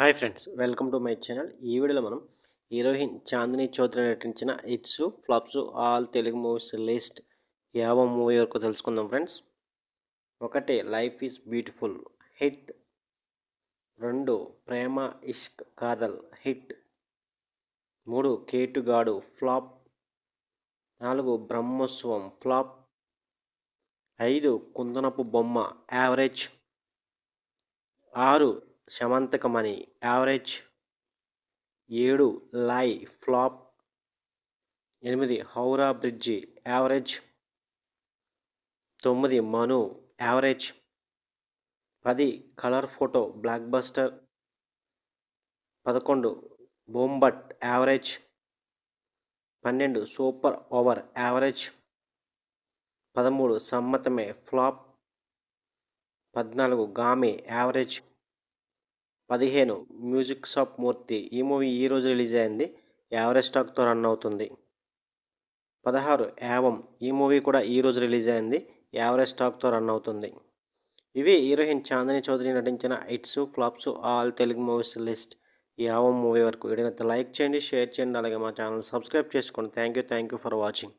hi friends welcome to my channel ఈ వీడియోలో మనం హీరోయిన్ చాందిని చౌదరి నటించిన hits flops all Telugu movies list యావ మూవీ వరకు తెలుసుకుందాం ఫ్రెండ్స్ ఒకటి లైఫ్ ఈజ్ బ్యూటిఫుల్ హిట్ రెండు ప్రేమ ఇష్క్ కాదల్ హిట్ మూడు కేటుగాడు ఫ్లాప్ నాలుగు బ్రహ్మోత్సవం ఫ్లాప్ ఐదు కుందనపు బొమ్మ యావరేజ్ ఆరు శమంతకమణి యావరేజ్ ఏడు లాయ్ ఫ్లాప్ ఎనిమిది హౌరా బ్రిడ్జి యావరేజ్ తొమ్మిది మను యావరేజ్ పది కలర్ ఫోటో బ్లాక్ బస్టర్ పదకొండు బొంబట్ యావరేజ్ పన్నెండు సూపర్ ఓవర్ యావరేజ్ పదమూడు సమ్మతమే ఫ్లాప్ పద్నాలుగు గామే యావరేజ్ పదిహేను మ్యూజిక్ షాప్ మూర్తి ఈ మూవీ ఈరోజు రిలీజ్ అయింది యావరేజ్ స్టాక్తో రన్ అవుతుంది పదహారు యావం ఈ మూవీ కూడా ఈరోజు రిలీజ్ అయింది యావరేజ్ స్టాక్తో రన్ అవుతుంది ఇవి హీరోయిన్ చాందని చౌదరి నటించిన hits flops all Telugu movies list యావం మూవీ వరకు వీడినైతే లైక్ చేయండి షేర్ చేయండి అలాగే మా ఛానల్ సబ్స్క్రైబ్ చేసుకోండి thank you thank you for watching